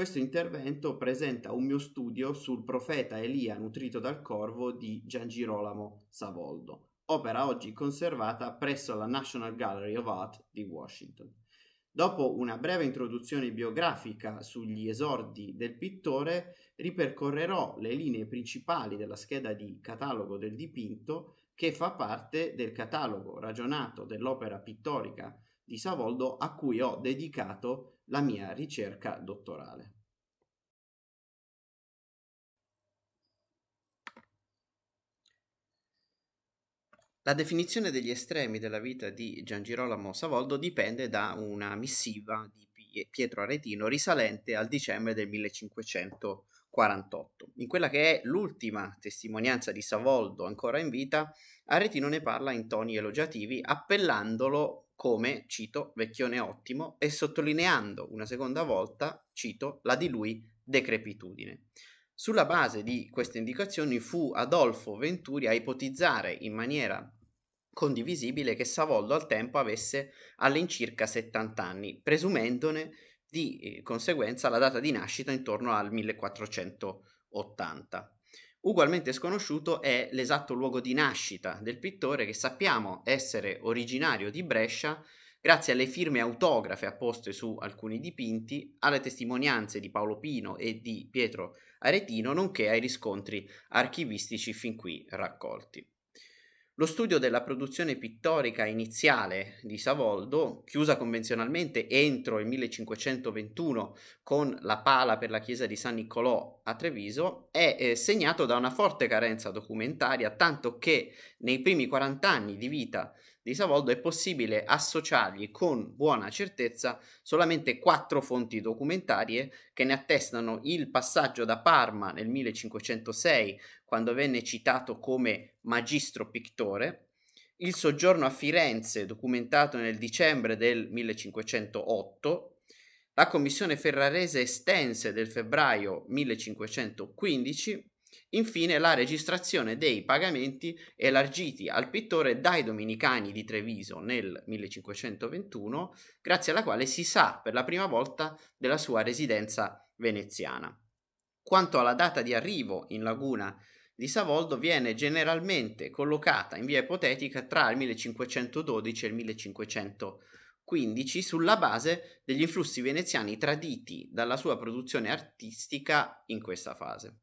Questo intervento presenta un mio studio sul profeta Elia nutrito dal corvo di Gian Girolamo Savoldo, opera oggi conservata presso la National Gallery of Art di Washington. Dopo una breve introduzione biografica sugli esordi del pittore, ripercorrerò le linee principali della scheda di catalogo del dipinto che fa parte del catalogo ragionato dell'opera pittorica di Savoldo a cui ho dedicato la mia ricerca dottorale. La definizione degli estremi della vita di Gian Girolamo Savoldo dipende da una missiva di Pietro Aretino risalente al dicembre del 1548. In quella che è l'ultima testimonianza di Savoldo ancora in vita, Aretino ne parla in toni elogiativi appellandolo come, cito, vecchione ottimo e sottolineando una seconda volta, cito, la di lui decrepitudine. Sulla base di queste indicazioni fu Adolfo Venturi a ipotizzare in maniera condivisibile che Savoldo al tempo avesse all'incirca 70 anni, presumendone di eh, conseguenza la data di nascita intorno al 1480. Ugualmente sconosciuto è l'esatto luogo di nascita del pittore che sappiamo essere originario di Brescia grazie alle firme autografe apposte su alcuni dipinti, alle testimonianze di Paolo Pino e di Pietro Aretino, nonché ai riscontri archivistici fin qui raccolti. Lo studio della produzione pittorica iniziale di Savoldo, chiusa convenzionalmente entro il 1521 con la pala per la chiesa di San Niccolò a Treviso, è eh, segnato da una forte carenza documentaria, tanto che nei primi 40 anni di vita di Savoldo è possibile associargli con buona certezza solamente quattro fonti documentarie eh, che ne attestano il passaggio da Parma nel 1506, quando venne citato come magistro pittore, il soggiorno a Firenze, documentato nel dicembre del 1508, la commissione ferrarese estense del febbraio 1515 Infine la registrazione dei pagamenti elargiti al pittore dai dominicani di Treviso nel 1521, grazie alla quale si sa per la prima volta della sua residenza veneziana. Quanto alla data di arrivo in laguna di Savoldo viene generalmente collocata in via ipotetica tra il 1512 e il 1515 sulla base degli influssi veneziani traditi dalla sua produzione artistica in questa fase.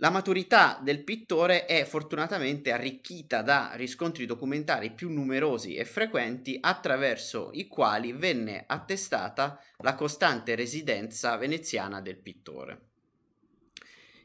La maturità del pittore è fortunatamente arricchita da riscontri documentari più numerosi e frequenti attraverso i quali venne attestata la costante residenza veneziana del pittore.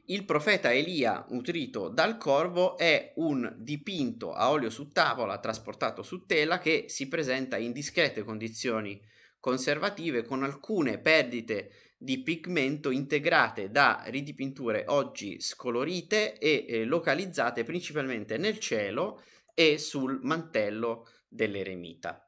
Il profeta Elia, nutrito dal corvo, è un dipinto a olio su tavola trasportato su tela che si presenta in discrete condizioni conservative con alcune perdite di pigmento integrate da ridipinture oggi scolorite e eh, localizzate principalmente nel cielo e sul mantello dell'eremita.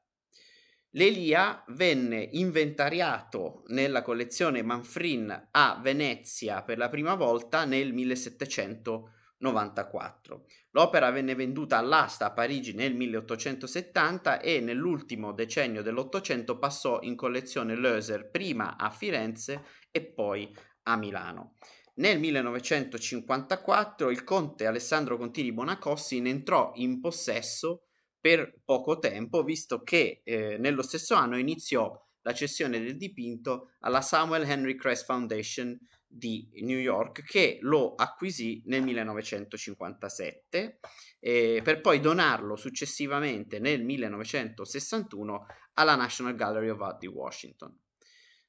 L'Elia venne inventariato nella collezione Manfrin a Venezia per la prima volta nel 1700 94. L'opera venne venduta all'asta a Parigi nel 1870 e nell'ultimo decennio dell'Ottocento passò in collezione Loeser prima a Firenze e poi a Milano. Nel 1954 il conte Alessandro Contini Bonacossi ne entrò in possesso per poco tempo, visto che eh, nello stesso anno iniziò la cessione del dipinto alla Samuel Henry Crest Foundation di New York che lo acquisì nel 1957 eh, per poi donarlo successivamente nel 1961 alla National Gallery of Art di Washington.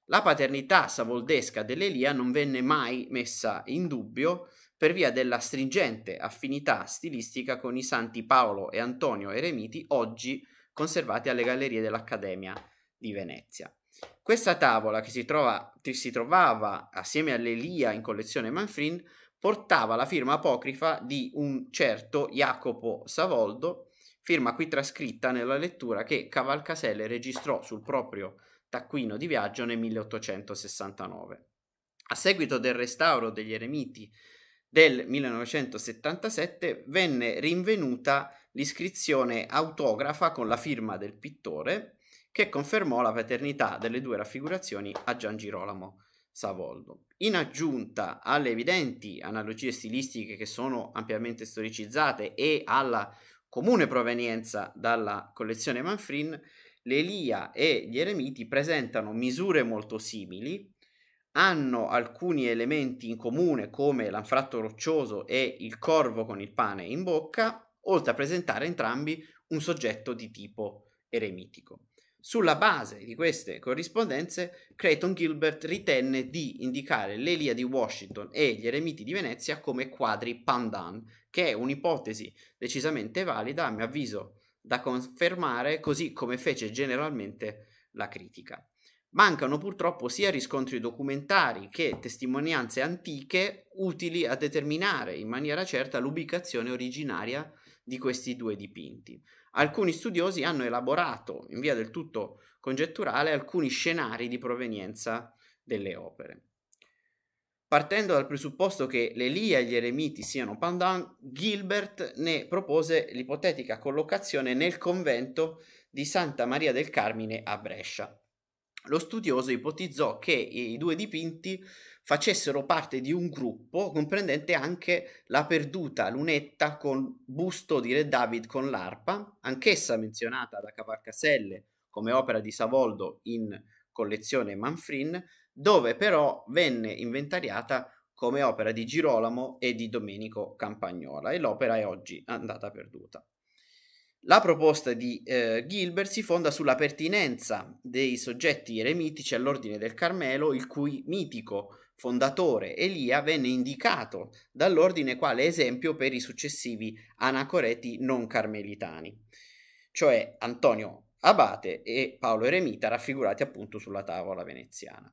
La paternità savoldesca dell'Elia non venne mai messa in dubbio per via della stringente affinità stilistica con i santi Paolo e Antonio Eremiti oggi conservati alle gallerie dell'Accademia di Venezia. Questa tavola, che si, trova, che si trovava assieme all'Elia in collezione Manfrin, portava la firma apocrifa di un certo Jacopo Savoldo, firma qui trascritta nella lettura che Cavalcaselle registrò sul proprio taccuino di viaggio nel 1869. A seguito del restauro degli eremiti del 1977 venne rinvenuta l'iscrizione autografa con la firma del pittore che confermò la paternità delle due raffigurazioni a Gian Girolamo Savoldo. In aggiunta alle evidenti analogie stilistiche che sono ampiamente storicizzate e alla comune provenienza dalla collezione Manfrin, l'Elia e gli Eremiti presentano misure molto simili, hanno alcuni elementi in comune come l'anfratto roccioso e il corvo con il pane in bocca, oltre a presentare entrambi un soggetto di tipo eremitico. Sulla base di queste corrispondenze, Creighton Gilbert ritenne di indicare l'Elia di Washington e gli Eremiti di Venezia come quadri pandan, che è un'ipotesi decisamente valida, a mio avviso, da confermare, così come fece generalmente la critica. Mancano purtroppo sia riscontri documentari che testimonianze antiche utili a determinare in maniera certa l'ubicazione originaria di questi due dipinti alcuni studiosi hanno elaborato in via del tutto congetturale alcuni scenari di provenienza delle opere. Partendo dal presupposto che l'Elia e gli Eremiti siano Pandan, Gilbert ne propose l'ipotetica collocazione nel convento di Santa Maria del Carmine a Brescia. Lo studioso ipotizzò che i due dipinti facessero parte di un gruppo comprendente anche la perduta lunetta con busto di Re David con l'arpa, anch'essa menzionata da Cavalcaselle come opera di Savoldo in collezione Manfrin, dove però venne inventariata come opera di Girolamo e di Domenico Campagnola e l'opera è oggi andata perduta. La proposta di eh, Gilbert si fonda sulla pertinenza dei soggetti eremitici all'ordine del Carmelo, il cui mitico fondatore Elia venne indicato dall'ordine quale esempio per i successivi anacoreti non carmelitani, cioè Antonio Abate e Paolo Eremita raffigurati appunto sulla tavola veneziana.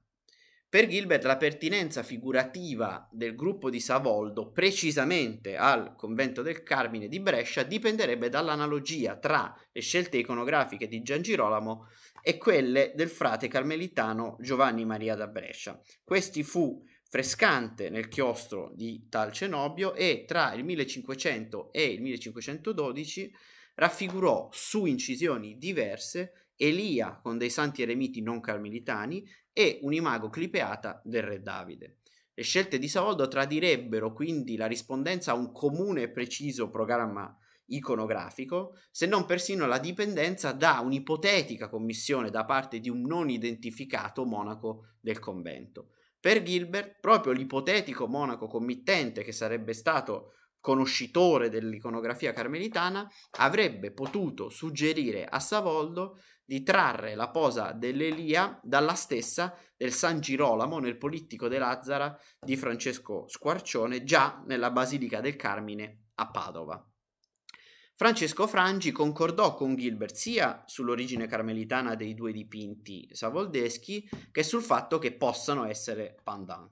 Per Gilbert la pertinenza figurativa del gruppo di Savoldo precisamente al convento del Carmine di Brescia dipenderebbe dall'analogia tra le scelte iconografiche di Gian Girolamo e quelle del frate carmelitano Giovanni Maria da Brescia. Questi fu frescante nel chiostro di tal Cenobio e tra il 1500 e il 1512 raffigurò su incisioni diverse Elia con dei santi eremiti non carmelitani e un'imago clipeata del re Davide. Le scelte di Savoldo tradirebbero quindi la rispondenza a un comune e preciso programma iconografico, se non persino la dipendenza da un'ipotetica commissione da parte di un non identificato monaco del convento. Per Gilbert, proprio l'ipotetico monaco committente che sarebbe stato conoscitore dell'iconografia carmelitana, avrebbe potuto suggerire a Savoldo di trarre la posa dell'Elia dalla stessa del San Girolamo nel Polittico de Lazzara di Francesco Squarcione, già nella Basilica del Carmine a Padova. Francesco Frangi concordò con Gilbert sia sull'origine carmelitana dei due dipinti savoldeschi che sul fatto che possano essere pandan.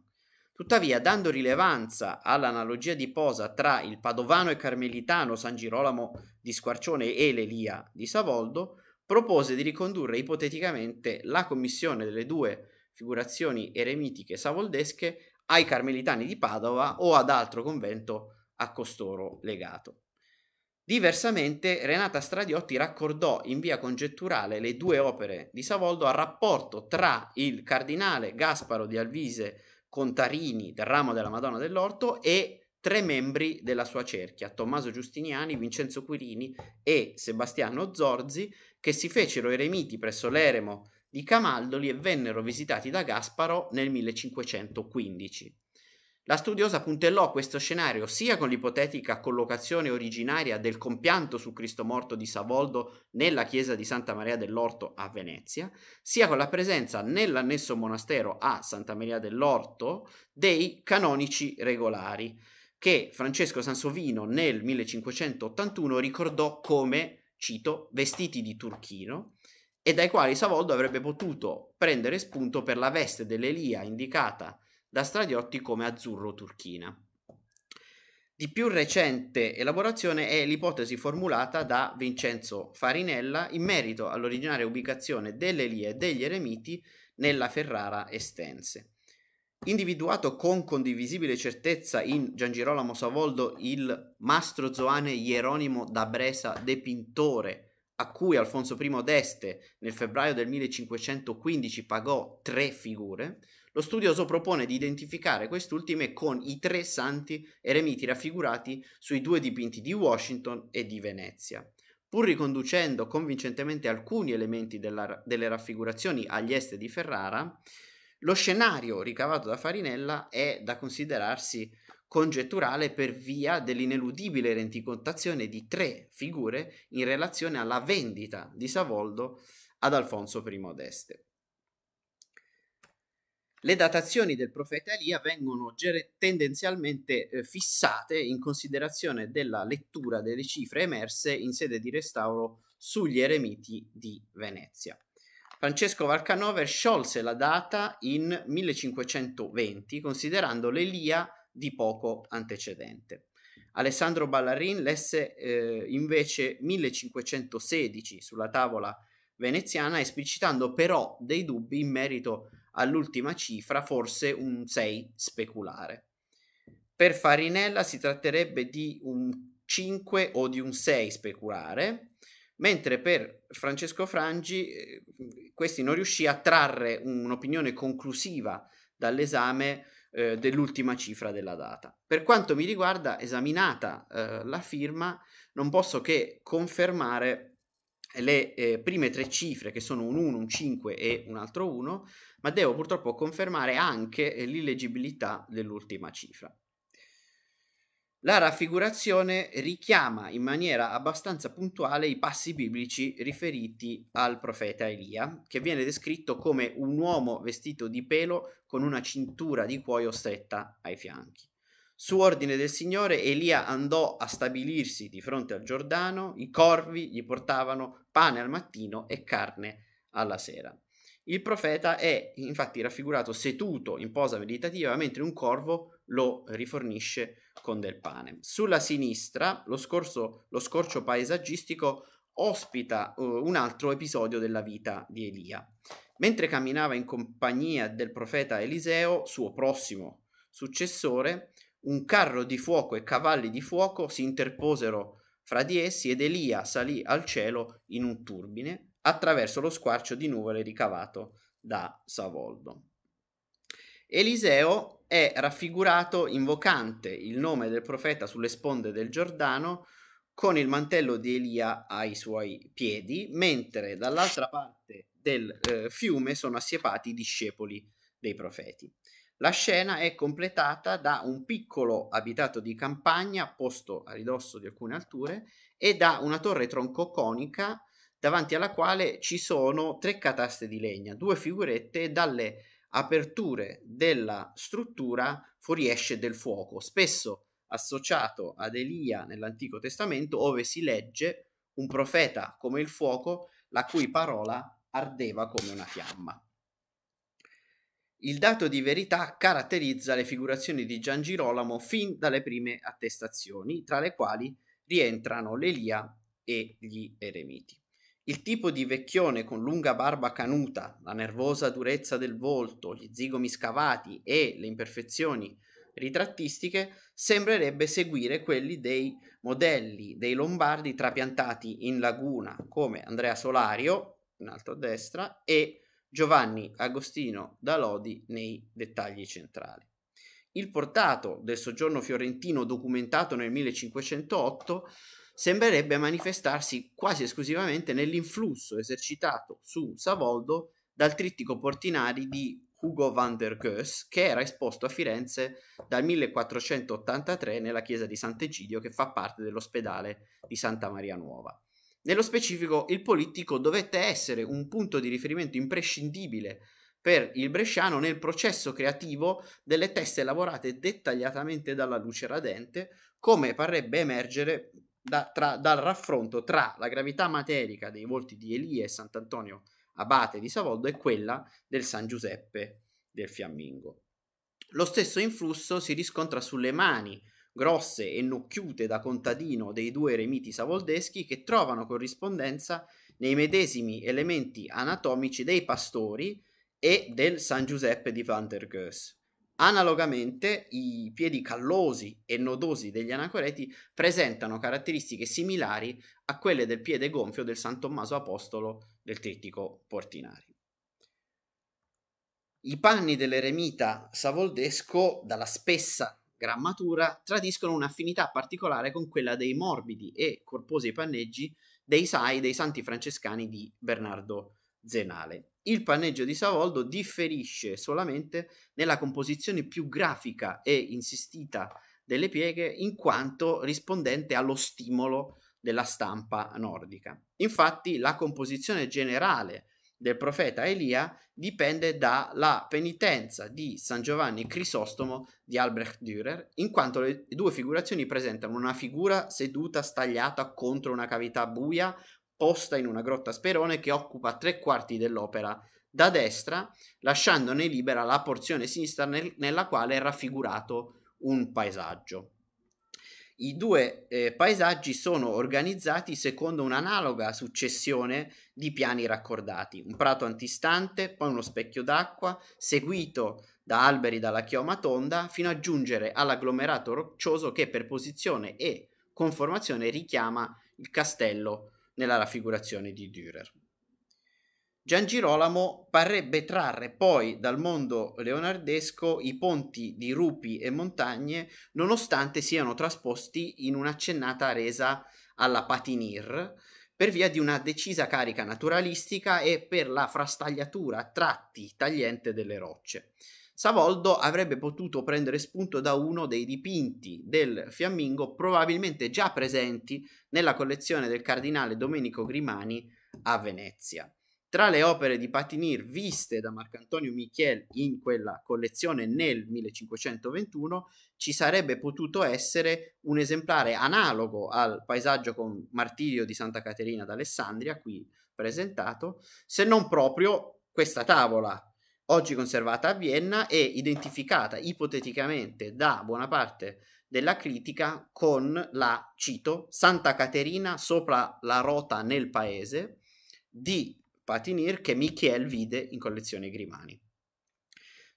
Tuttavia, dando rilevanza all'analogia di posa tra il padovano e carmelitano San Girolamo di Squarcione e l'Elia di Savoldo, propose di ricondurre ipoteticamente la commissione delle due figurazioni eremitiche savoldesche ai carmelitani di Padova o ad altro convento a costoro legato. Diversamente, Renata Stradiotti raccordò in via congetturale le due opere di Savoldo al rapporto tra il cardinale Gasparo di Alvise Contarini del ramo della Madonna dell'Orto e tre membri della sua cerchia, Tommaso Giustiniani, Vincenzo Quirini e Sebastiano Zorzi, che si fecero eremiti presso l'eremo di Camaldoli e vennero visitati da Gasparo nel 1515. La studiosa puntellò questo scenario sia con l'ipotetica collocazione originaria del compianto su Cristo morto di Savoldo nella chiesa di Santa Maria dell'Orto a Venezia, sia con la presenza nell'annesso monastero a Santa Maria dell'Orto dei canonici regolari, che Francesco Sansovino nel 1581 ricordò come cito, vestiti di turchino e dai quali Savoldo avrebbe potuto prendere spunto per la veste dell'Elia indicata da Stradiotti come azzurro turchina. Di più recente elaborazione è l'ipotesi formulata da Vincenzo Farinella in merito all'originaria ubicazione dell'Elia e degli Eremiti nella Ferrara estense. Individuato con condivisibile certezza in Gian Girolamo Savoldo il mastro Zoane Hieronimo da Bresa de Pintore, a cui Alfonso I d'Este nel febbraio del 1515 pagò tre figure, lo studioso propone di identificare quest'ultime con i tre santi eremiti raffigurati sui due dipinti di Washington e di Venezia. Pur riconducendo convincentemente alcuni elementi della, delle raffigurazioni agli est di Ferrara, lo scenario ricavato da Farinella è da considerarsi congetturale per via dell'ineludibile rendicontazione di tre figure in relazione alla vendita di Savoldo ad Alfonso I d'Este. Le datazioni del profeta Elia vengono tendenzialmente eh, fissate in considerazione della lettura delle cifre emerse in sede di restauro sugli eremiti di Venezia. Francesco Valcanover sciolse la data in 1520, considerando l'Elia di poco antecedente. Alessandro Ballarin lesse eh, invece 1516 sulla tavola veneziana, esplicitando però dei dubbi in merito all'ultima cifra, forse un 6 speculare. Per Farinella si tratterebbe di un 5 o di un 6 speculare, mentre per Francesco Frangi eh, questi non riuscì a trarre un'opinione conclusiva dall'esame eh, dell'ultima cifra della data. Per quanto mi riguarda, esaminata eh, la firma, non posso che confermare le eh, prime tre cifre che sono un 1, un 5 e un altro 1, ma devo purtroppo confermare anche l'illeggibilità dell'ultima cifra. La raffigurazione richiama in maniera abbastanza puntuale i passi biblici riferiti al profeta Elia, che viene descritto come un uomo vestito di pelo con una cintura di cuoio stretta ai fianchi. Su ordine del Signore Elia andò a stabilirsi di fronte al Giordano, i corvi gli portavano pane al mattino e carne alla sera. Il profeta è infatti raffigurato seduto in posa meditativa mentre un corvo lo rifornisce con del pane. Sulla sinistra lo, scorso, lo scorcio paesaggistico ospita uh, un altro episodio della vita di Elia. Mentre camminava in compagnia del profeta Eliseo, suo prossimo successore, un carro di fuoco e cavalli di fuoco si interposero fra di essi ed Elia salì al cielo in un turbine attraverso lo squarcio di nuvole ricavato da Savoldo. Eliseo è raffigurato invocante il nome del profeta sulle sponde del Giordano con il mantello di Elia ai suoi piedi, mentre dall'altra parte del eh, fiume sono assiepati i discepoli dei profeti. La scena è completata da un piccolo abitato di campagna posto a ridosso di alcune alture e da una torre troncoconica davanti alla quale ci sono tre cataste di legna, due figurette e dalle aperture della struttura fuoriesce del fuoco, spesso associato ad Elia nell'Antico Testamento, dove si legge un profeta come il fuoco, la cui parola ardeva come una fiamma. Il dato di verità caratterizza le figurazioni di Gian Girolamo fin dalle prime attestazioni, tra le quali rientrano l'Elia e gli eremiti. Il tipo di vecchione con lunga barba canuta, la nervosa durezza del volto, gli zigomi scavati e le imperfezioni ritrattistiche sembrerebbe seguire quelli dei modelli dei lombardi trapiantati in laguna come Andrea Solario, in alto a destra, e Giovanni Agostino da Lodi nei dettagli centrali. Il portato del soggiorno fiorentino documentato nel 1508 sembrerebbe manifestarsi quasi esclusivamente nell'influsso esercitato su Savoldo dal trittico Portinari di Hugo van der Goes, che era esposto a Firenze dal 1483 nella chiesa di Sant'Egidio, che fa parte dell'ospedale di Santa Maria Nuova. Nello specifico, il politico dovette essere un punto di riferimento imprescindibile per il bresciano nel processo creativo delle teste lavorate dettagliatamente dalla luce radente, come parrebbe emergere da, tra, dal raffronto tra la gravità materica dei volti di Elia e Sant'Antonio Abate di Savoldo e quella del San Giuseppe del Fiammingo. Lo stesso influsso si riscontra sulle mani grosse e nocchiute da contadino dei due eremiti savoldeschi che trovano corrispondenza nei medesimi elementi anatomici dei pastori e del San Giuseppe di Van der Goes. Analogamente, i piedi callosi e nodosi degli anacoreti presentano caratteristiche similari a quelle del piede gonfio del San Tommaso Apostolo del Trittico Portinari. I panni dell'eremita savoldesco, dalla spessa grammatura, tradiscono un'affinità particolare con quella dei morbidi e corposi panneggi dei sai dei santi francescani di Bernardo Zenale il panneggio di Savoldo differisce solamente nella composizione più grafica e insistita delle pieghe in quanto rispondente allo stimolo della stampa nordica. Infatti la composizione generale del profeta Elia dipende dalla penitenza di San Giovanni Crisostomo di Albrecht Dürer, in quanto le due figurazioni presentano una figura seduta stagliata contro una cavità buia posta in una grotta sperone che occupa tre quarti dell'opera da destra, lasciandone libera la porzione sinistra nel, nella quale è raffigurato un paesaggio. I due eh, paesaggi sono organizzati secondo un'analoga successione di piani raccordati, un prato antistante, poi uno specchio d'acqua, seguito da alberi dalla chioma tonda, fino a giungere all'agglomerato roccioso che per posizione e conformazione richiama il castello nella raffigurazione di Dürer. Gian Girolamo parrebbe trarre poi dal mondo leonardesco i ponti di rupi e montagne, nonostante siano trasposti in un'accennata resa alla patinir, per via di una decisa carica naturalistica e per la frastagliatura a tratti tagliente delle rocce. Savoldo avrebbe potuto prendere spunto da uno dei dipinti del fiammingo probabilmente già presenti nella collezione del cardinale Domenico Grimani a Venezia. Tra le opere di Patinir viste da Marcantonio Michiel in quella collezione nel 1521 ci sarebbe potuto essere un esemplare analogo al paesaggio con Martirio di Santa Caterina d'Alessandria qui presentato, se non proprio questa tavola oggi conservata a Vienna e identificata ipoteticamente da buona parte della critica con la, cito, Santa Caterina sopra la rota nel paese di Patinir che Michiel vide in collezione Grimani.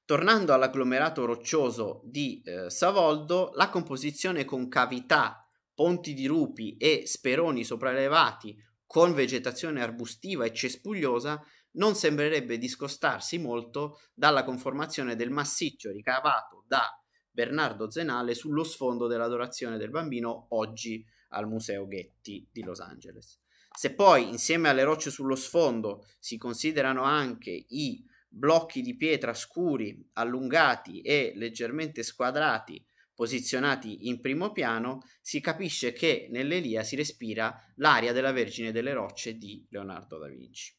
Tornando all'agglomerato roccioso di eh, Savoldo, la composizione con cavità, ponti di rupi e speroni sopraelevati con vegetazione arbustiva e cespugliosa non sembrerebbe discostarsi molto dalla conformazione del massiccio ricavato da Bernardo Zenale sullo sfondo dell'adorazione del bambino oggi al Museo Getty di Los Angeles. Se poi insieme alle rocce sullo sfondo si considerano anche i blocchi di pietra scuri, allungati e leggermente squadrati posizionati in primo piano, si capisce che nell'Elia si respira l'aria della Vergine delle Rocce di Leonardo da Vinci.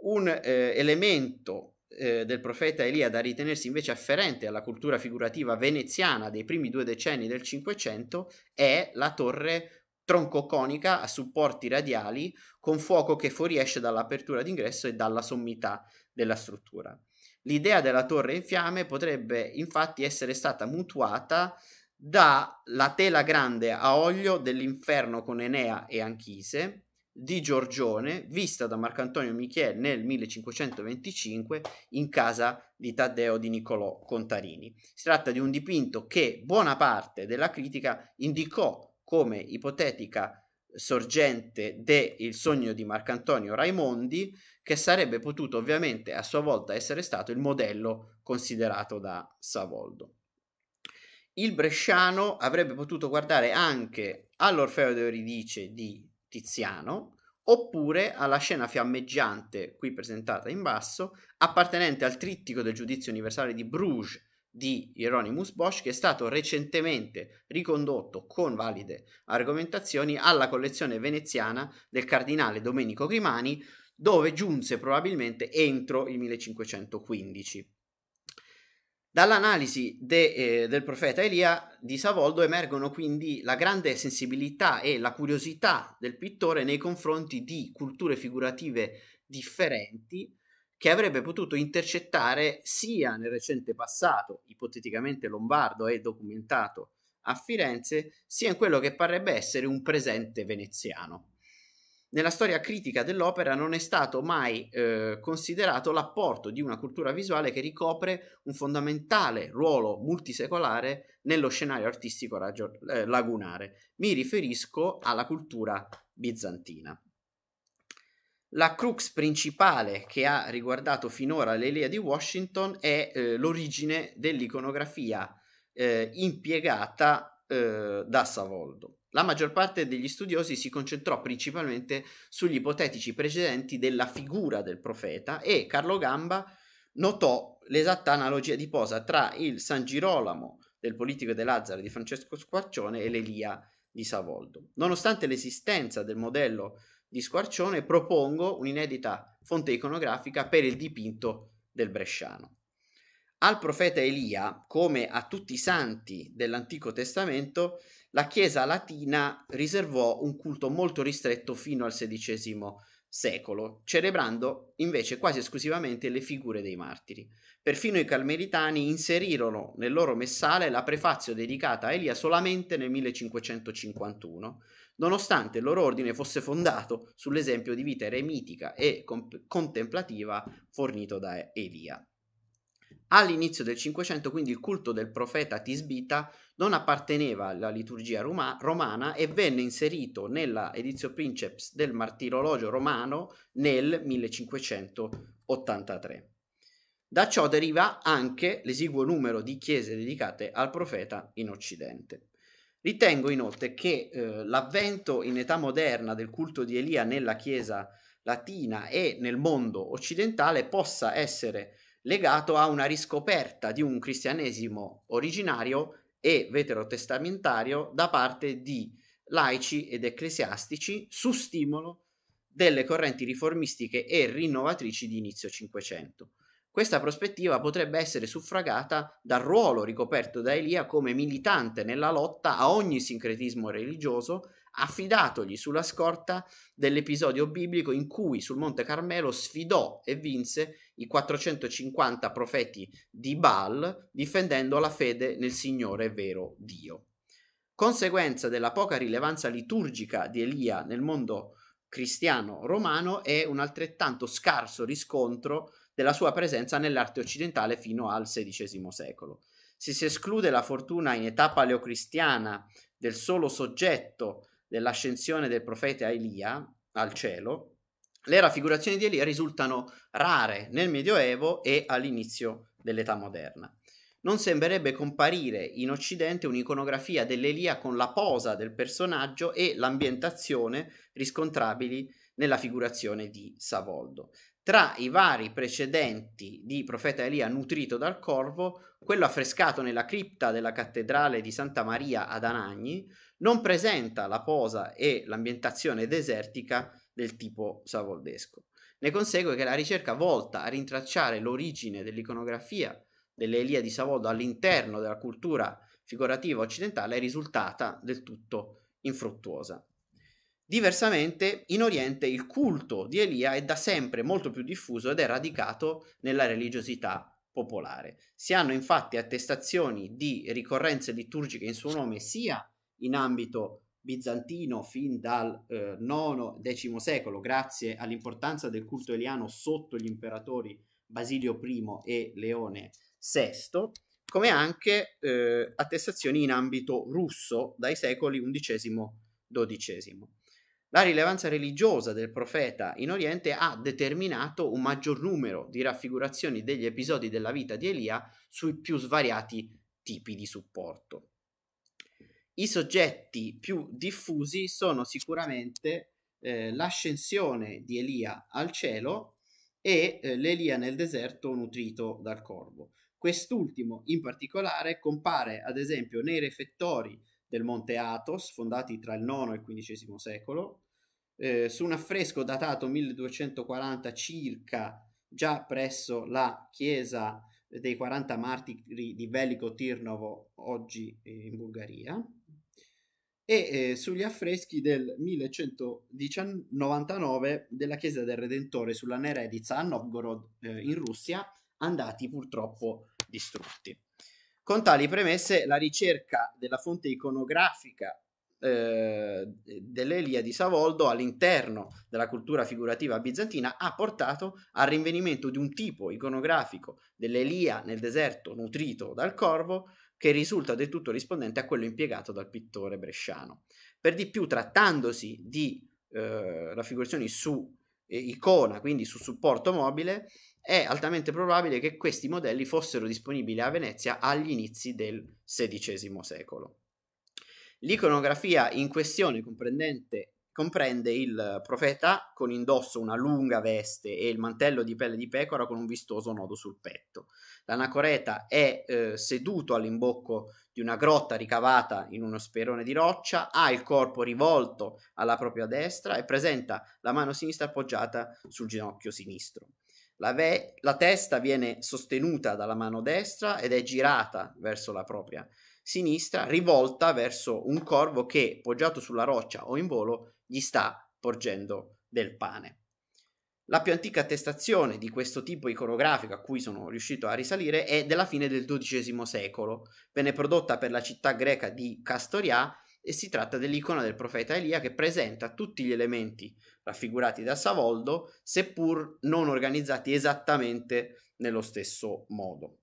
Un eh, elemento eh, del profeta Elia da ritenersi invece afferente alla cultura figurativa veneziana dei primi due decenni del Cinquecento è la torre troncoconica a supporti radiali con fuoco che fuoriesce dall'apertura d'ingresso e dalla sommità della struttura. L'idea della torre in fiamme potrebbe infatti essere stata mutuata dalla tela grande a olio dell'inferno con Enea e Anchise, di Giorgione, vista da Marcantonio Michiel nel 1525 in casa di Taddeo di Niccolò Contarini. Si tratta di un dipinto che buona parte della critica indicò come ipotetica sorgente del sogno di Marcantonio Raimondi, che sarebbe potuto ovviamente a sua volta essere stato il modello considerato da Savoldo. Il bresciano avrebbe potuto guardare anche all'Orfeo d'Euridice di Tiziano, oppure alla scena fiammeggiante qui presentata in basso, appartenente al trittico del giudizio universale di Bruges di Hieronymus Bosch, che è stato recentemente ricondotto con valide argomentazioni alla collezione veneziana del cardinale Domenico Grimani, dove giunse probabilmente entro il 1515. Dall'analisi de, eh, del profeta Elia di Savoldo emergono quindi la grande sensibilità e la curiosità del pittore nei confronti di culture figurative differenti che avrebbe potuto intercettare sia nel recente passato, ipoteticamente lombardo e documentato a Firenze, sia in quello che parrebbe essere un presente veneziano nella storia critica dell'opera non è stato mai eh, considerato l'apporto di una cultura visuale che ricopre un fondamentale ruolo multisecolare nello scenario artistico raggio, eh, lagunare. Mi riferisco alla cultura bizantina. La crux principale che ha riguardato finora l'Elia di Washington è eh, l'origine dell'iconografia eh, impiegata eh, da Savoldo. La maggior parte degli studiosi si concentrò principalmente sugli ipotetici precedenti della figura del profeta e Carlo Gamba notò l'esatta analogia di posa tra il San Girolamo del politico De Lazzaro di Francesco Squarcione e l'Elia di Savoldo. Nonostante l'esistenza del modello di Squarcione, propongo un'inedita fonte iconografica per il dipinto del Bresciano. Al profeta Elia, come a tutti i santi dell'Antico Testamento, la Chiesa latina riservò un culto molto ristretto fino al XVI secolo, celebrando invece quasi esclusivamente le figure dei martiri. Perfino i carmelitani inserirono nel loro messale la prefazio dedicata a Elia solamente nel 1551, nonostante il loro ordine fosse fondato sull'esempio di vita eremitica e comp- contemplativa fornito da Elia. All'inizio del Cinquecento quindi il culto del profeta Tisbita non apparteneva alla liturgia roma- romana e venne inserito nella edizio princeps del martirologio romano nel 1583. Da ciò deriva anche l'esiguo numero di chiese dedicate al profeta in Occidente. Ritengo inoltre che eh, l'avvento in età moderna del culto di Elia nella Chiesa latina e nel mondo occidentale possa essere legato a una riscoperta di un cristianesimo originario e veterotestamentario da parte di laici ed ecclesiastici su stimolo delle correnti riformistiche e rinnovatrici di inizio Cinquecento. Questa prospettiva potrebbe essere suffragata dal ruolo ricoperto da Elia come militante nella lotta a ogni sincretismo religioso affidatogli sulla scorta dell'episodio biblico in cui sul Monte Carmelo sfidò e vinse i 450 profeti di Baal difendendo la fede nel Signore vero Dio. Conseguenza della poca rilevanza liturgica di Elia nel mondo cristiano romano è un altrettanto scarso riscontro della sua presenza nell'arte occidentale fino al XVI secolo. Se si esclude la fortuna in età paleocristiana del solo soggetto dell'ascensione del profeta Elia al cielo, le raffigurazioni di Elia risultano rare nel Medioevo e all'inizio dell'età moderna. Non sembrerebbe comparire in Occidente un'iconografia dell'Elia con la posa del personaggio e l'ambientazione riscontrabili nella figurazione di Savoldo. Tra i vari precedenti di profeta Elia nutrito dal corvo, quello affrescato nella cripta della cattedrale di Santa Maria ad Anagni non presenta la posa e l'ambientazione desertica del tipo savoldesco. Ne consegue che la ricerca volta a rintracciare l'origine dell'iconografia dell'Elia di Savoldo all'interno della cultura figurativa occidentale è risultata del tutto infruttuosa. Diversamente, in Oriente il culto di Elia è da sempre molto più diffuso ed è radicato nella religiosità popolare. Si hanno infatti attestazioni di ricorrenze liturgiche in suo nome sia in ambito bizantino fin dal eh, IX-X secolo, grazie all'importanza del culto eliano sotto gli imperatori Basilio I e Leone VI, come anche eh, attestazioni in ambito russo dai secoli XI-XII. La rilevanza religiosa del profeta in Oriente ha determinato un maggior numero di raffigurazioni degli episodi della vita di Elia sui più svariati tipi di supporto. I soggetti più diffusi sono sicuramente eh, l'ascensione di Elia al cielo e eh, l'Elia nel deserto nutrito dal corvo. Quest'ultimo in particolare compare ad esempio nei refettori del Monte Athos, fondati tra il IX e il XV secolo, eh, su un affresco datato 1240 circa, già presso la chiesa dei 40 martiri di Velico Tirnovo, oggi eh, in Bulgaria, e eh, sugli affreschi del 1199 della chiesa del Redentore sulla Nereditsa a Novgorod eh, in Russia, andati purtroppo distrutti. Con tali premesse, la ricerca della fonte iconografica eh, dell'Elia di Savoldo all'interno della cultura figurativa bizantina ha portato al rinvenimento di un tipo iconografico dell'Elia nel deserto nutrito dal corvo che risulta del tutto rispondente a quello impiegato dal pittore bresciano. Per di più, trattandosi di eh, raffigurazioni su eh, icona, quindi su supporto mobile, è altamente probabile che questi modelli fossero disponibili a Venezia agli inizi del XVI secolo. L'iconografia in questione comprende il profeta con indosso una lunga veste e il mantello di pelle di pecora con un vistoso nodo sul petto. L'anacoreta è eh, seduto all'imbocco di una grotta ricavata in uno sperone di roccia, ha il corpo rivolto alla propria destra e presenta la mano sinistra appoggiata sul ginocchio sinistro. La, ve- la, testa viene sostenuta dalla mano destra ed è girata verso la propria sinistra, rivolta verso un corvo che, poggiato sulla roccia o in volo, gli sta porgendo del pane. La più antica attestazione di questo tipo iconografico a cui sono riuscito a risalire è della fine del XII secolo. Venne prodotta per la città greca di Castoria e si tratta dell'icona del profeta Elia che presenta tutti gli elementi raffigurati da Savoldo, seppur non organizzati esattamente nello stesso modo.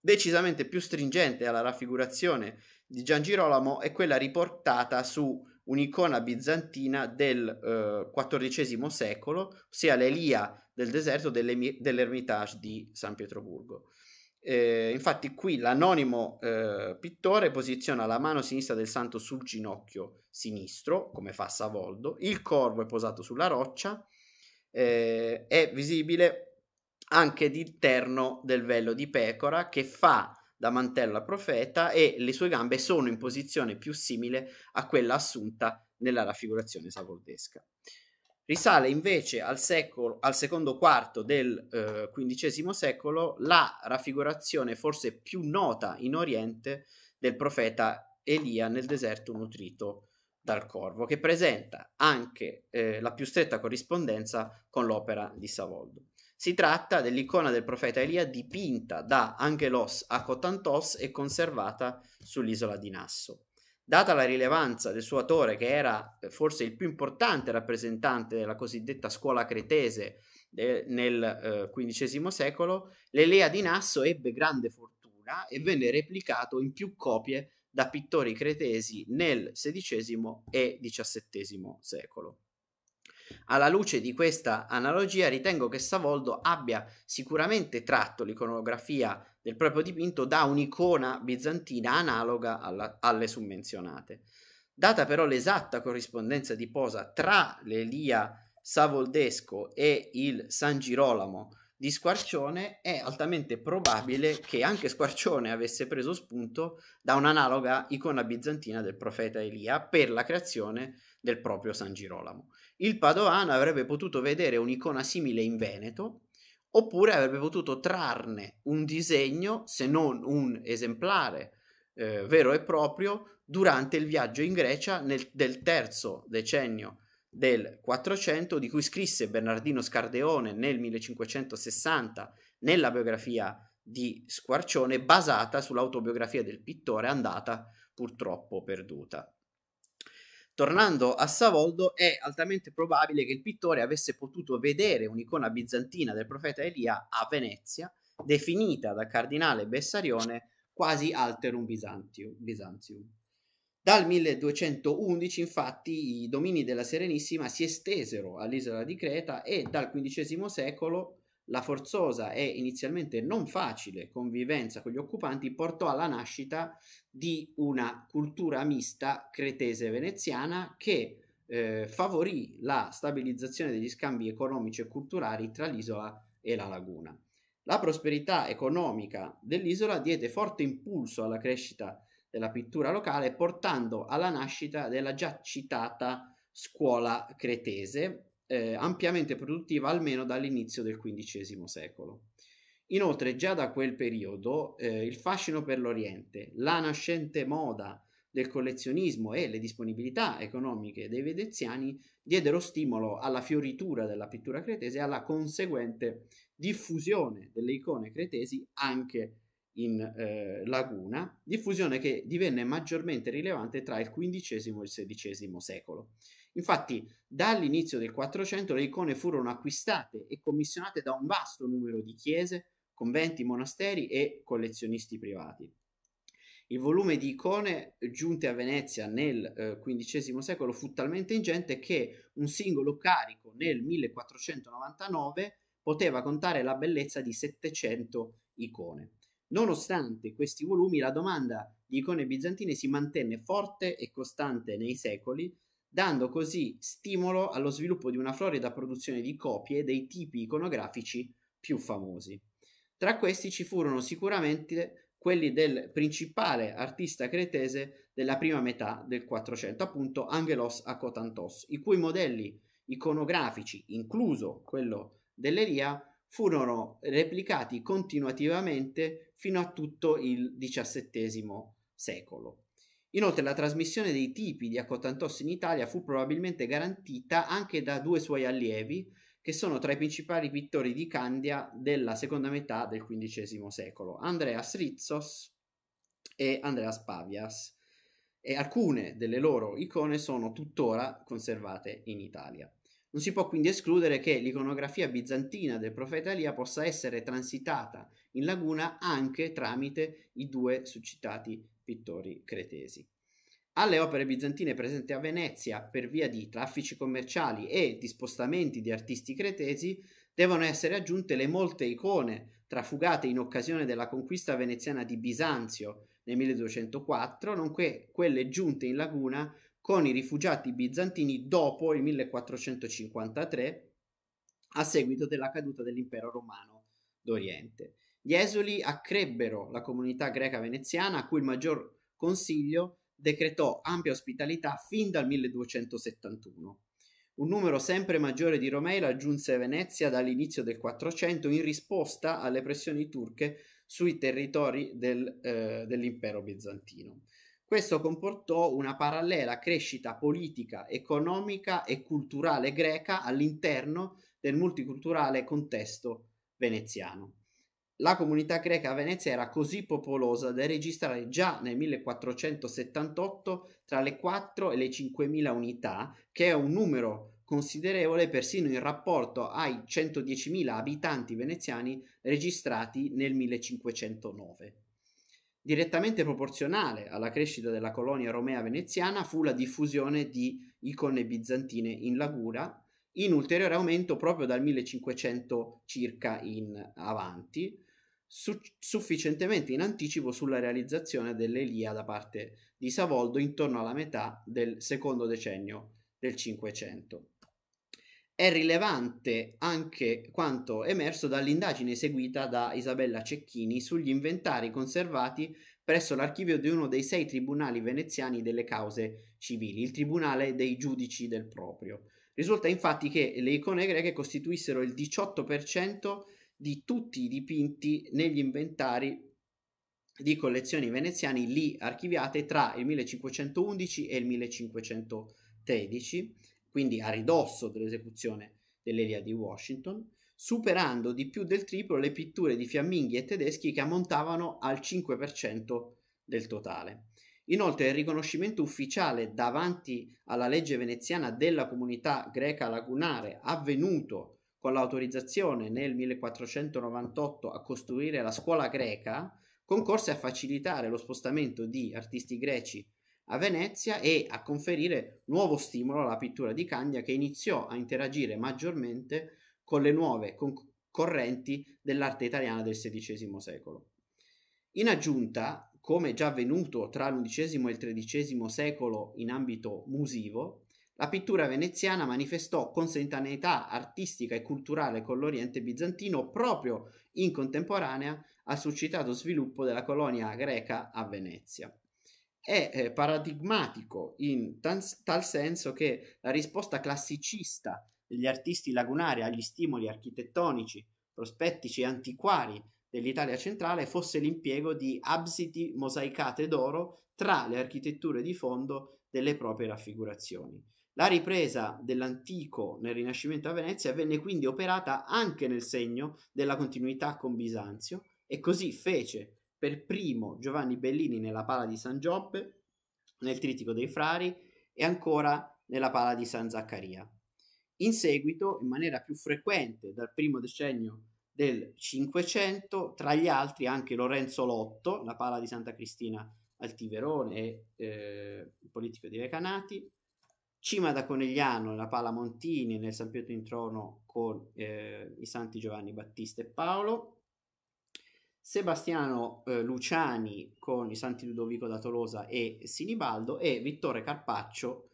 Decisamente più stringente alla raffigurazione di Gian Girolamo è quella riportata su un'icona bizantina del eh, XIV secolo, ossia l'Elia del deserto dell'Ermitage di San Pietroburgo. Eh, infatti qui l'anonimo eh, pittore posiziona la mano sinistra del santo sul ginocchio sinistro, come fa Savoldo, il corvo è posato sulla roccia, eh, è visibile anche l'interno del vello di pecora che fa da mantello a profeta e le sue gambe sono in posizione più simile a quella assunta nella raffigurazione savoldesca. Risale invece al, secolo, al secondo quarto del eh, secolo la raffigurazione forse più nota in Oriente del profeta Elia nel deserto nutrito dal corvo, che presenta anche eh, la più stretta corrispondenza con l'opera di Savoldo. Si tratta dell'icona del profeta Elia dipinta da Angelos a Cotantos e conservata sull'isola di Nasso. Data la rilevanza del suo autore, che era eh, forse il più importante rappresentante della cosiddetta scuola cretese de- eh, nel eh, XV secolo, l'Elea di Nasso ebbe grande fortuna e venne replicato in più copie da pittori cretesi nel XVI e XVII secolo. Alla luce di questa analogia ritengo che Savoldo abbia sicuramente tratto l'iconografia del proprio dipinto da un'icona bizantina analoga alla, alle summenzionate. Data però l'esatta corrispondenza di posa tra l'Elia Savoldesco e il San Girolamo di Squarcione, è altamente probabile che anche Squarcione avesse preso spunto da un'analoga icona bizantina del profeta Elia per la creazione del proprio San Girolamo il Padovano avrebbe potuto vedere un'icona simile in Veneto oppure avrebbe potuto trarne un disegno, se non un esemplare eh, vero e proprio, durante il viaggio in Grecia nel, del terzo decennio del 400, di cui scrisse Bernardino Scardeone nel 1560 nella biografia di Squarcione, basata sull'autobiografia del pittore andata purtroppo perduta. Tornando a Savoldo, è altamente probabile che il pittore avesse potuto vedere un'icona bizantina del profeta Elia a Venezia, definita dal cardinale Bessarione quasi alterum Byzantium. Dal 1211, infatti, i domini della Serenissima si estesero all'isola di Creta e dal XV secolo la forzosa e inizialmente non facile convivenza con gli occupanti portò alla nascita di una cultura mista cretese-veneziana che eh, favorì la stabilizzazione degli scambi economici e culturali tra l'isola e la laguna. La prosperità economica dell'isola diede forte impulso alla crescita della pittura locale, portando alla nascita della già citata scuola cretese eh, ampiamente produttiva almeno dall'inizio del XV secolo. Inoltre, già da quel periodo, eh, il fascino per l'Oriente, la nascente moda del collezionismo e le disponibilità economiche dei veneziani diedero stimolo alla fioritura della pittura cretese e alla conseguente diffusione delle icone cretesi anche in eh, laguna, diffusione che divenne maggiormente rilevante tra il XV e il XVI secolo. Infatti, dall'inizio del 400 le icone furono acquistate e commissionate da un vasto numero di chiese, conventi, monasteri e collezionisti privati. Il volume di icone giunte a Venezia nel eh, XV secolo fu talmente ingente che un singolo carico nel 1499 poteva contare la bellezza di 700 icone. Nonostante questi volumi, la domanda di icone bizantine si mantenne forte e costante nei secoli, dando così stimolo allo sviluppo di una florida produzione di copie dei tipi iconografici più famosi. Tra questi ci furono sicuramente quelli del principale artista cretese della prima metà del 400, appunto Angelos Akotantos, i cui modelli iconografici, incluso quello dell'Elia, furono replicati continuativamente fino a tutto il XVII secolo. Inoltre la trasmissione dei tipi di h 80 in Italia fu probabilmente garantita anche da due suoi allievi, che sono tra i principali pittori di Candia della seconda metà del XV secolo, Andreas Rizzos e Andreas Pavias, e alcune delle loro icone sono tuttora conservate in Italia. Non si può quindi escludere che l'iconografia bizantina del profeta Elia possa essere transitata in laguna anche tramite i due succitati pittori cretesi. Alle opere bizantine presenti a Venezia per via di traffici commerciali e di spostamenti di artisti cretesi devono essere aggiunte le molte icone trafugate in occasione della conquista veneziana di Bisanzio nel 1204, nonché quelle giunte in laguna con i rifugiati bizantini dopo il 1453 a seguito della caduta dell'impero romano d'Oriente. Gli esuli accrebbero la comunità greca veneziana a cui il maggior consiglio decretò ampia ospitalità fin dal 1271. Un numero sempre maggiore di Romei raggiunse Venezia dall'inizio del 400 in risposta alle pressioni turche sui territori del, eh, dell'impero bizantino. Questo comportò una parallela crescita politica, economica e culturale greca all'interno del multiculturale contesto veneziano la comunità greca a Venezia era così popolosa da registrare già nel 1478 tra le 4 e le 5.000 unità, che è un numero considerevole persino in rapporto ai 110.000 abitanti veneziani registrati nel 1509. Direttamente proporzionale alla crescita della colonia romea veneziana fu la diffusione di icone bizantine in Lagura, in ulteriore aumento proprio dal 1500 circa in avanti, su- sufficientemente in anticipo sulla realizzazione dell'Elia da parte di Savoldo intorno alla metà del secondo decennio del Cinquecento. È rilevante anche quanto emerso dall'indagine eseguita da Isabella Cecchini sugli inventari conservati presso l'archivio di uno dei sei tribunali veneziani delle cause civili, il Tribunale dei Giudici del proprio. Risulta infatti che le icone greche costituissero il 18% di tutti i dipinti negli inventari di collezioni veneziane lì archiviate tra il 1511 e il 1513, quindi a ridosso dell'esecuzione dell'Elia di Washington, superando di più del triplo le pitture di fiamminghi e tedeschi che ammontavano al 5% del totale. Inoltre il riconoscimento ufficiale davanti alla legge veneziana della comunità greca lagunare avvenuto con l'autorizzazione nel 1498 a costruire la scuola greca, concorse a facilitare lo spostamento di artisti greci a Venezia e a conferire nuovo stimolo alla pittura di Candia che iniziò a interagire maggiormente con le nuove concorrenti dell'arte italiana del XVI secolo. In aggiunta, come già avvenuto tra l'undicesimo e il tredicesimo secolo in ambito musivo, la pittura veneziana manifestò consentaneità artistica e culturale con l'Oriente bizantino proprio in contemporanea al suscitato sviluppo della colonia greca a Venezia. È eh, paradigmatico in tans- tal senso che la risposta classicista degli artisti lagunari agli stimoli architettonici, prospettici e antiquari dell'Italia centrale fosse l'impiego di absidi mosaicate d'oro tra le architetture di fondo delle proprie raffigurazioni. La ripresa dell'antico nel Rinascimento a Venezia venne quindi operata anche nel segno della continuità con Bisanzio e così fece per primo Giovanni Bellini nella Pala di San Giobbe, nel Trittico dei Frari e ancora nella Pala di San Zaccaria. In seguito, in maniera più frequente, dal primo decennio del Cinquecento, tra gli altri anche Lorenzo Lotto, la Pala di Santa Cristina al Tiverone e eh, il politico di Recanati, Cima da Conegliano, la Palamontini nel San Pietro in Trono con eh, i Santi Giovanni Battista e Paolo, Sebastiano eh, Luciani con i Santi Ludovico da Tolosa e Sinibaldo e Vittore Carpaccio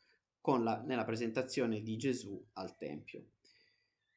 la, nella presentazione di Gesù al Tempio.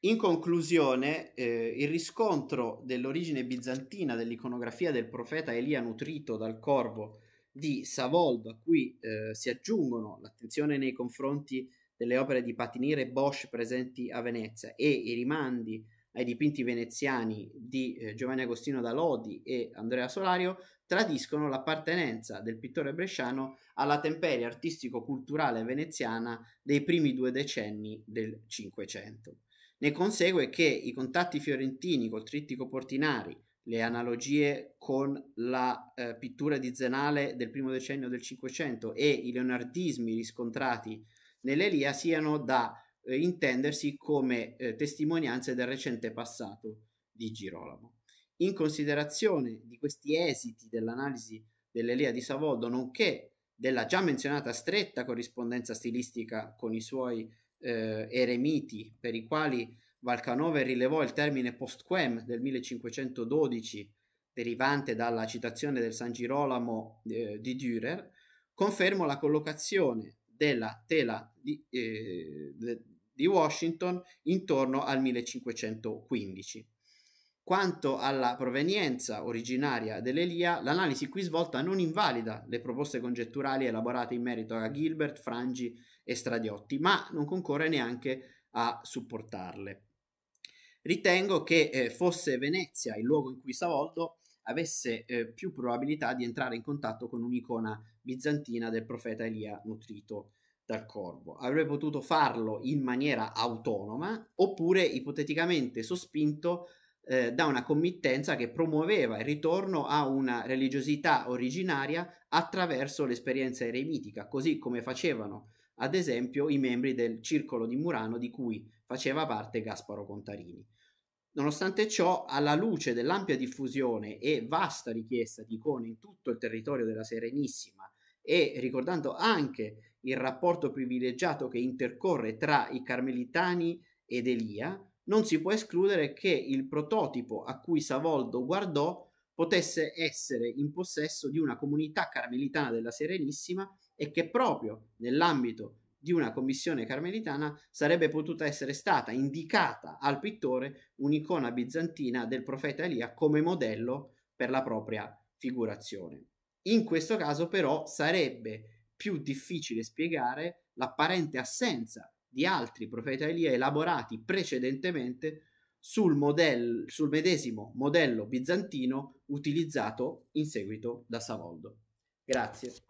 In conclusione, eh, il riscontro dell'origine bizantina dell'iconografia del profeta Elia nutrito dal corvo di Savoldo, a cui eh, si aggiungono l'attenzione nei confronti delle opere di Patiniere e Bosch presenti a Venezia e i rimandi ai dipinti veneziani di eh, Giovanni Agostino da Lodi e Andrea Solario tradiscono l'appartenenza del pittore bresciano alla temperia artistico-culturale veneziana dei primi due decenni del Cinquecento. Ne consegue che i contatti fiorentini col trittico Portinari, le analogie con la eh, pittura di Zenale del primo decennio del Cinquecento e i leonardismi riscontrati nell'Elia siano da eh, intendersi come eh, testimonianze del recente passato di Girolamo. In considerazione di questi esiti dell'analisi dell'Elia di Savoldo, nonché della già menzionata stretta corrispondenza stilistica con i suoi eh, eremiti, per i quali Valcanove rilevò il termine postquem del 1512, derivante dalla citazione del San Girolamo eh, di Dürer, confermo la collocazione della tela di, eh, di Washington intorno al 1515. Quanto alla provenienza originaria dell'Elia, l'analisi qui svolta non invalida le proposte congetturali elaborate in merito a Gilbert, Frangi e Stradiotti, ma non concorre neanche a supportarle. Ritengo che eh, fosse Venezia il luogo in cui Savoldo avesse eh, più probabilità di entrare in contatto con un'icona bizantina del profeta Elia nutrito dal corvo. Avrebbe potuto farlo in maniera autonoma oppure ipoteticamente sospinto eh, da una committenza che promuoveva il ritorno a una religiosità originaria attraverso l'esperienza eremitica, così come facevano ad esempio i membri del circolo di Murano di cui faceva parte Gasparo Contarini. Nonostante ciò, alla luce dell'ampia diffusione e vasta richiesta di icone in tutto il territorio della Serenissima e ricordando anche il rapporto privilegiato che intercorre tra i carmelitani ed Elia, non si può escludere che il prototipo a cui Savoldo guardò potesse essere in possesso di una comunità carmelitana della Serenissima e che proprio nell'ambito di una commissione carmelitana sarebbe potuta essere stata indicata al pittore un'icona bizantina del profeta Elia come modello per la propria figurazione. In questo caso però sarebbe più difficile spiegare l'apparente assenza di altri profeta Elia elaborati precedentemente sul, modello, sul medesimo modello bizantino utilizzato in seguito da Savoldo. Grazie.